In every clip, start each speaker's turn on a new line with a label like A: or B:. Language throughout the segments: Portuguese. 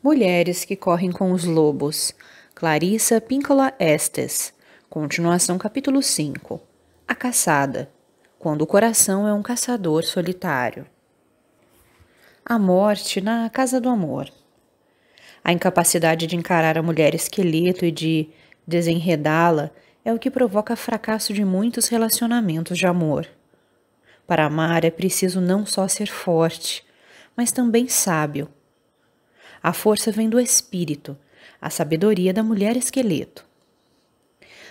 A: Mulheres que correm com os lobos. Clarissa Píncola Estes. Continuação capítulo 5. A caçada. Quando o coração é um caçador solitário. A morte na casa do amor. A incapacidade de encarar a mulher esqueleto e de desenredá-la é o que provoca fracasso de muitos relacionamentos de amor. Para amar é preciso não só ser forte, mas também sábio a força vem do espírito, a sabedoria da mulher esqueleto.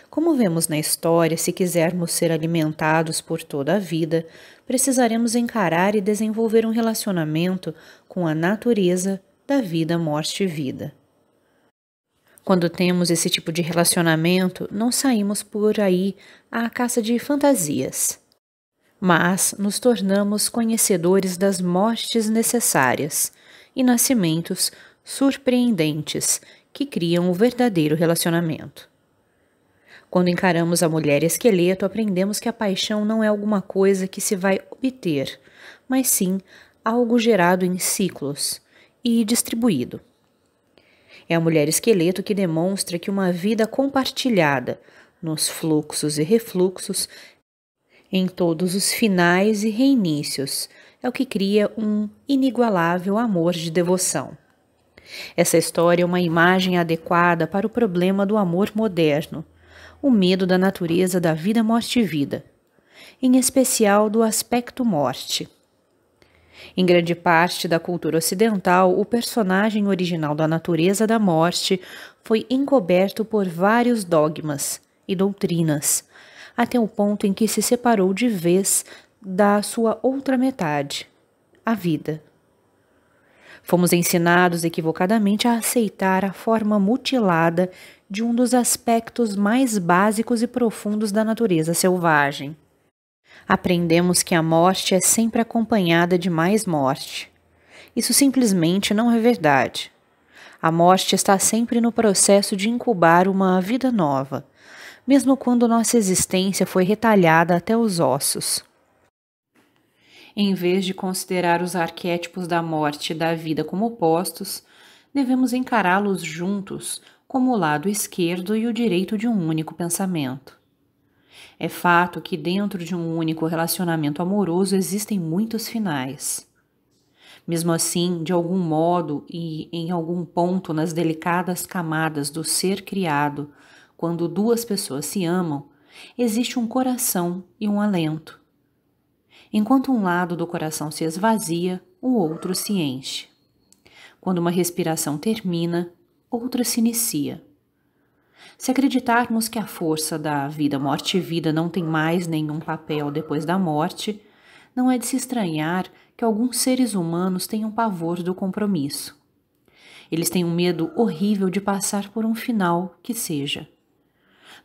A: Como vemos na história, se quisermos ser alimentados por toda a vida, precisaremos encarar e desenvolver um relacionamento com a natureza da vida, morte e vida. Quando temos esse tipo de relacionamento, não saímos por aí à caça de fantasias mas nos tornamos conhecedores das mortes necessárias e nascimentos surpreendentes que criam o verdadeiro relacionamento. Quando encaramos a mulher esqueleto, aprendemos que a paixão não é alguma coisa que se vai obter, mas sim algo gerado em ciclos e distribuído. É a mulher esqueleto que demonstra que uma vida compartilhada, nos fluxos e refluxos, em todos os finais e reinícios, é o que cria um inigualável amor de devoção. Essa história é uma imagem adequada para o problema do amor moderno, o medo da natureza da vida, morte e vida, em especial do aspecto morte. Em grande parte da cultura ocidental, o personagem original da natureza da morte foi encoberto por vários dogmas e doutrinas, até o ponto em que se separou de vez da sua outra metade, a vida. Fomos ensinados equivocadamente a aceitar a forma mutilada de um dos aspectos mais básicos e profundos da natureza selvagem. Aprendemos que a morte é sempre acompanhada de mais morte. Isso simplesmente não é verdade. A morte está sempre no processo de incubar uma vida nova, mesmo quando nossa existência foi retalhada até os ossos. Em vez de considerar os arquétipos da morte e da vida como opostos, devemos encará-los juntos como o lado esquerdo e o direito de um único pensamento. É fato que dentro de um único relacionamento amoroso existem muitos finais. Mesmo assim, de algum modo e em algum ponto nas delicadas camadas do ser criado, quando duas pessoas se amam, existe um coração e um alento. Enquanto um lado do coração se esvazia, o outro se enche. Quando uma respiração termina, outra se inicia. Se acreditarmos que a força da vida, morte e vida não tem mais nenhum papel depois da morte, não é de se estranhar que alguns seres humanos tenham pavor do compromisso. Eles têm um medo horrível de passar por um final que seja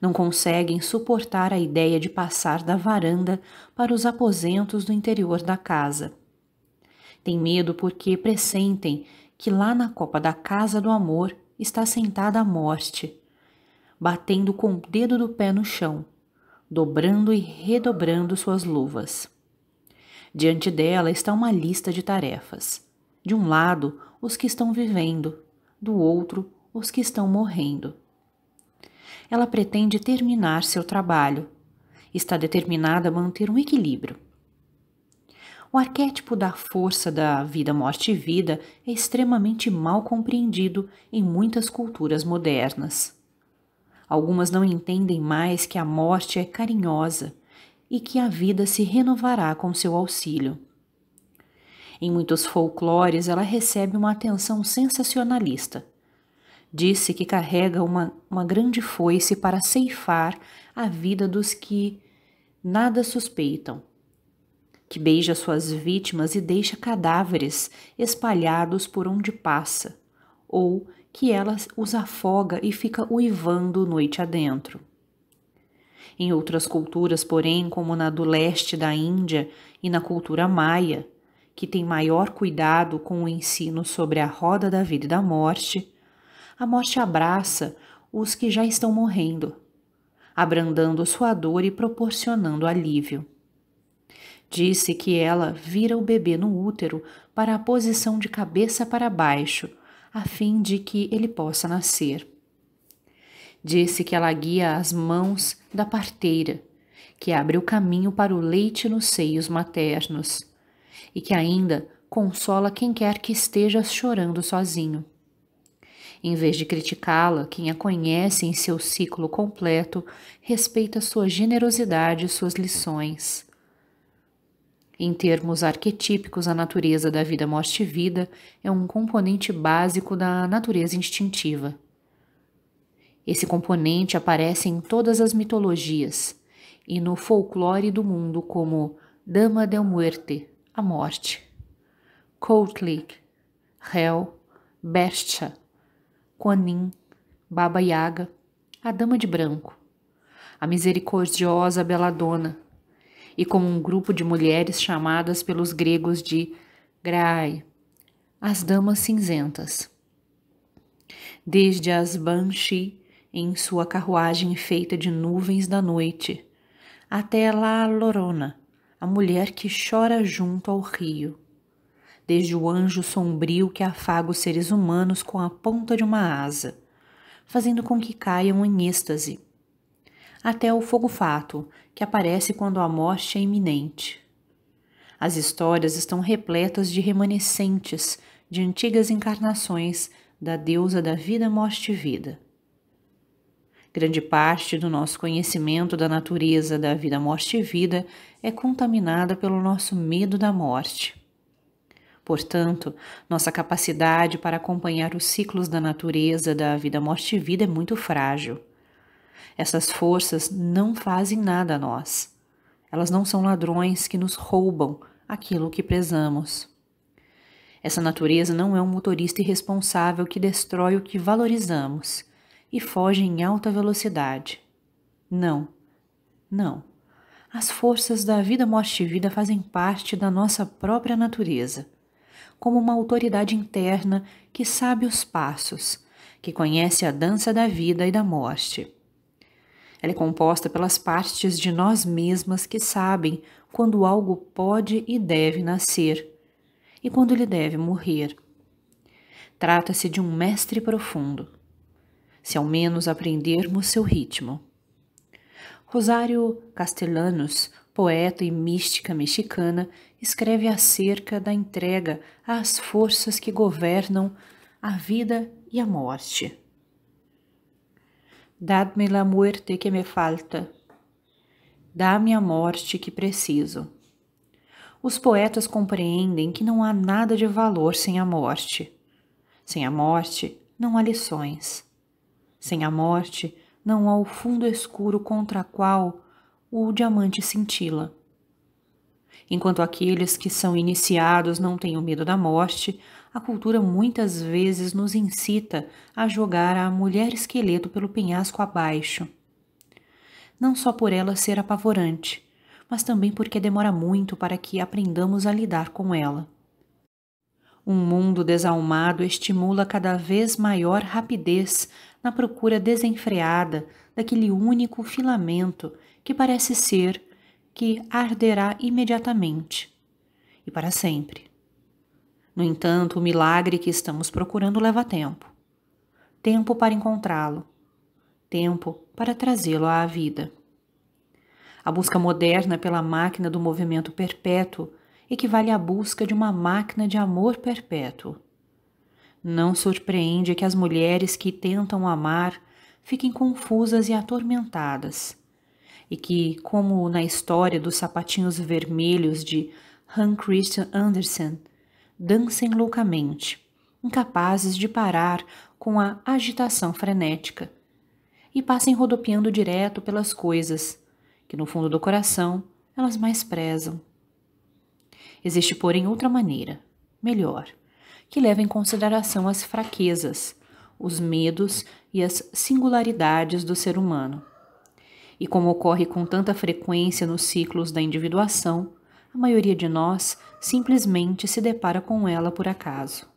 A: não conseguem suportar a ideia de passar da varanda para os aposentos do interior da casa. Tem medo porque pressentem que lá na copa da casa do amor está sentada a morte, batendo com o dedo do pé no chão, dobrando e redobrando suas luvas. Diante dela está uma lista de tarefas. De um lado, os que estão vivendo, do outro, os que estão morrendo ela pretende terminar seu trabalho. Está determinada a manter um equilíbrio. O arquétipo da força da vida, morte e vida é extremamente mal compreendido em muitas culturas modernas. Algumas não entendem mais que a morte é carinhosa e que a vida se renovará com seu auxílio. Em muitos folclores, ela recebe uma atenção sensacionalista disse que carrega uma, uma grande foice para ceifar a vida dos que nada suspeitam, que beija suas vítimas e deixa cadáveres espalhados por onde passa, ou que ela os afoga e fica uivando noite adentro. Em outras culturas, porém, como na do leste da Índia e na cultura maia, que tem maior cuidado com o ensino sobre a roda da vida e da morte, a morte abraça os que já estão morrendo, abrandando sua dor e proporcionando alívio. Disse que ela vira o bebê no útero para a posição de cabeça para baixo, a fim de que ele possa nascer. Disse que ela guia as mãos da parteira, que abre o caminho para o leite nos seios maternos, e que ainda consola quem quer que esteja chorando sozinho. Em vez de criticá-la, quem a conhece em seu ciclo completo respeita sua generosidade e suas lições. Em termos arquetípicos, a natureza da vida morte e vida é um componente básico da natureza instintiva. Esse componente aparece em todas as mitologias e no folclore do mundo como Dama del Muerte, a morte, Kotlik, Hell, Bestia, Quanin, Baba Yaga, a Dama de Branco, a misericordiosa Beladona, e como um grupo de mulheres chamadas pelos gregos de Grai, as Damas Cinzentas. Desde as Banshee, em sua carruagem feita de nuvens da noite, até a Lorona, a mulher que chora junto ao rio desde o anjo sombrio que afaga os seres humanos com a ponta de uma asa, fazendo com que caiam em êxtase, até o fogo fato, que aparece quando a morte é iminente. As histórias estão repletas de remanescentes de antigas encarnações da deusa da vida, morte e vida. Grande parte do nosso conhecimento da natureza da vida, morte e vida é contaminada pelo nosso medo da morte. Portanto, nossa capacidade para acompanhar os ciclos da natureza da vida, morte e vida é muito frágil. Essas forças não fazem nada a nós. Elas não são ladrões que nos roubam aquilo que prezamos. Essa natureza não é um motorista irresponsável que destrói o que valorizamos e foge em alta velocidade. Não, não. As forças da vida, morte e vida fazem parte da nossa própria natureza como uma autoridade interna que sabe os passos, que conhece a dança da vida e da morte. Ela é composta pelas partes de nós mesmas que sabem quando algo pode e deve nascer e quando ele deve morrer. Trata-se de um mestre profundo, se ao menos aprendermos seu ritmo. Rosário Castellanos, poeta e mística mexicana, escreve acerca da entrega às forças que governam a vida e a morte. Dá-me la muerte que me falta. Dá-me a morte que preciso. Os poetas compreendem que não há nada de valor sem a morte. Sem a morte, não há lições. Sem a morte, não há o fundo escuro contra o qual o diamante cintila. Enquanto aqueles que são iniciados não têm o medo da morte, a cultura muitas vezes nos incita a jogar a mulher esqueleto pelo penhasco abaixo. Não só por ela ser apavorante, mas também porque demora muito para que aprendamos a lidar com ela. Um mundo desalmado estimula cada vez maior rapidez na procura desenfreada daquele único filamento que parece ser que arderá imediatamente e para sempre. No entanto, o milagre que estamos procurando leva tempo. Tempo para encontrá-lo, tempo para trazê-lo à vida. A busca moderna pela máquina do movimento perpétuo equivale à busca de uma máquina de amor perpétuo. Não surpreende que as mulheres que tentam amar fiquem confusas e atormentadas, e que, como na história dos sapatinhos vermelhos de Hans Christian Andersen, dancem loucamente, incapazes de parar com a agitação frenética, e passem rodopiando direto pelas coisas que, no fundo do coração, elas mais prezam. Existe, porém, outra maneira, melhor, que leva em consideração as fraquezas, os medos e as singularidades do ser humano. E como ocorre com tanta frequência nos ciclos da individuação, a maioria de nós simplesmente se depara com ela por acaso.